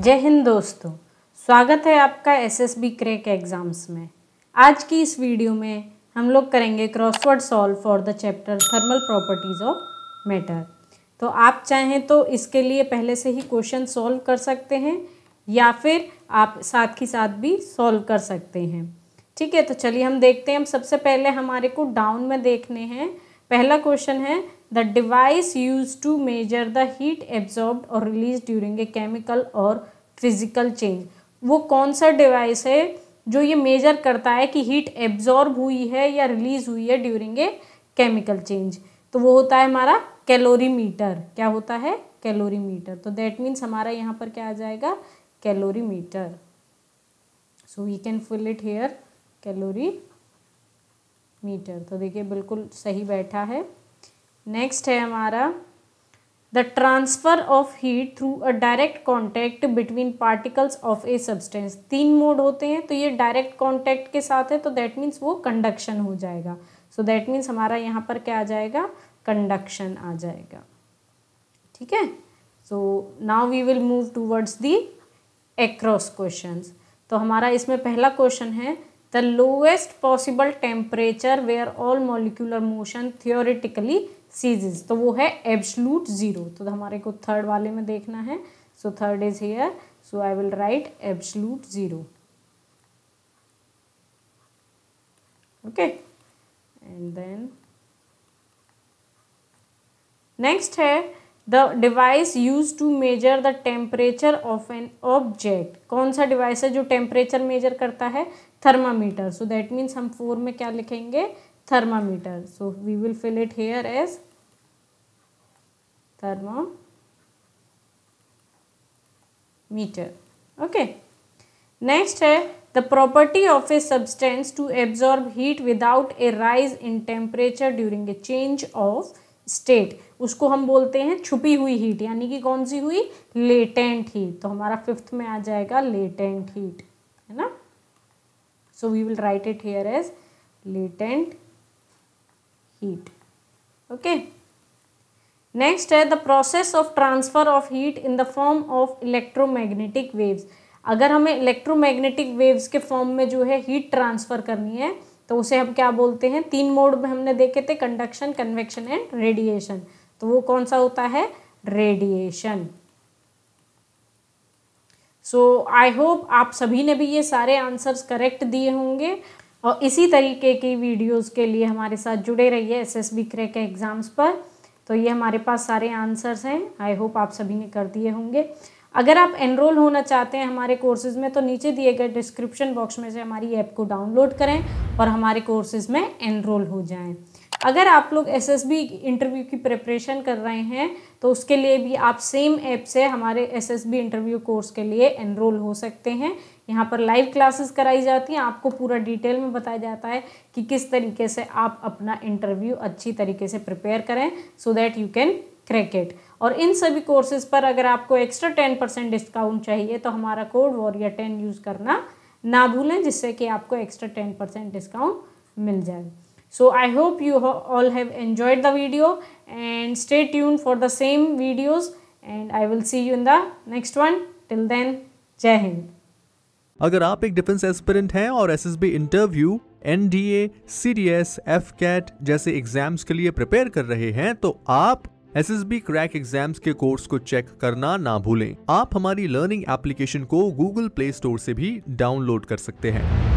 जय हिंद दोस्तों स्वागत है आपका S S B crack exams में आज की इस वीडियो में हम लोग करेंगे crossword solve for the chapter thermal properties of matter तो आप चाहें तो इसके लिए पहले से ही क्वेश्चन सॉल्व कर सकते हैं या फिर आप साथ ही साथ भी सॉल्व कर सकते हैं ठीक है तो चलिए हम देखते हैं हम सबसे पहले हमारे को डाउन में देखने हैं पहला क्वेश्चन है the device use to measure the heat absorb or release during a chemical or physical change वो कौन सा डिवाइस है जो ये मेजर करता है कि हीट एब्जॉर्ब हुई है या रिलीज हुई है ड्यूरिंग ए केमिकल चेंज तो वो होता है हमारा कैलोरीमीटर क्या होता है कैलोरीमीटर तो दैट मीन्स हमारा यहाँ पर क्या आ जाएगा calorimeter so we can fill it here calorie meter तो देखिए बिल्कुल सही बैठा है नेक्स्ट है हमारा the transfer of heat through a direct contact between particles of a substance तीन मोड होते हैं तो ये डायरेक्ट कॉन्टैक्ट के साथ है तो दैट मीन्स वो कंडक्शन हो जाएगा सो दैट मीन्स हमारा यहाँ पर क्या आ जाएगा कंडक्शन आ जाएगा ठीक है so now we will move towards the across question तो हमारा इसमें पहला क्वेश्चन है the lowest possible temperature where all molecular motion theoretically ceases तो वो है absolute zero तो हमारे को third वाले में देखना है so third is here so I will write absolute zero okay and then next है the device use to measure the temperature of an object कौन सा डिवाइस है जो टेम्परेचर मेजर करता है थर्मामीटर सो दैट मीन्स हम four में क्या लिखेंगे thermometer so we will fill it here as thermometer okay next है the property of a substance to absorb heat without a rise in temperature during a change of state उसको हम बोलते हैं छुपी हुई हीट यानी कि कौन सी हुई लेटेंट हीट तो हमारा फिफ्थ में आ जाएगा लेटेंट हीट है ना so we will write it here as latent heat okay next है the process of transfer of heat in the form of electromagnetic waves अगर हमें इलेक्ट्रोमैग्नेटिक वेव्स के फॉर्म में जो है हीट ट्रांसफर करनी है तो उसे हम क्या बोलते हैं तीन मोड में हमने देखे थे कंडक्शन कन्वेक्शन एंड रेडिएशन तो वो कौन सा होता है रेडिएशन सो आई होप आप सभी ने भी ये सारे आंसर्स करेक्ट दिए होंगे और इसी तरीके की वीडियोस के लिए हमारे साथ जुड़े रहिए S S B crack exams पर तो ये हमारे पास सारे आंसर्स हैं आई होप आप सभी ने कर दिए होंगे अगर आप एनरोल होना चाहते हैं हमारे कोर्सेज़ में तो नीचे दिए गए डिस्क्रिप्शन बॉक्स में से हमारी ऐप को डाउनलोड करें और हमारे कोर्सेज़ में एनरोल हो जाएं अगर आप लोग एसएसबी इंटरव्यू की प्रिपरेशन कर रहे हैं तो उसके लिए भी आप सेम ऐप से हमारे एसएसबी इंटरव्यू कोर्स के लिए एनरोल हो सकते हैं यहाँ पर लाइव क्लासेस कराई जाती हैं आपको पूरा डिटेल में बताया जाता है कि किस तरीके से आप अपना इंटरव्यू अच्छी तरीके से प्रिपेयर करें so that you can crack it और इन सभी कोर्सेज़ पर अगर आपको एक्स्ट्रा टेन परसेंट डिस्काउंट चाहिए तो हमारा कोड वॉरियर टेन यूज़ करना ना भूलें जिससे कि आपको एक्स्ट्रा टेन परसेंट डिस्काउंट मिल जाए so i hope you all have enjoyed the video and stay tuned for the same videos and i will see you in the next one till then jai hind अगर आप एक defence aspirant हैं और SSB interview N D A C D S F CAT जैसे exams के लिए prepare कर रहे हैं तो आप S S B crack exams के कोर्स को चेक करना ना भूलें आप हमारी लर्निंग एप्लीकेशन को गूगल प्ले स्टोर से भी डाउनलोड कर सकते हैं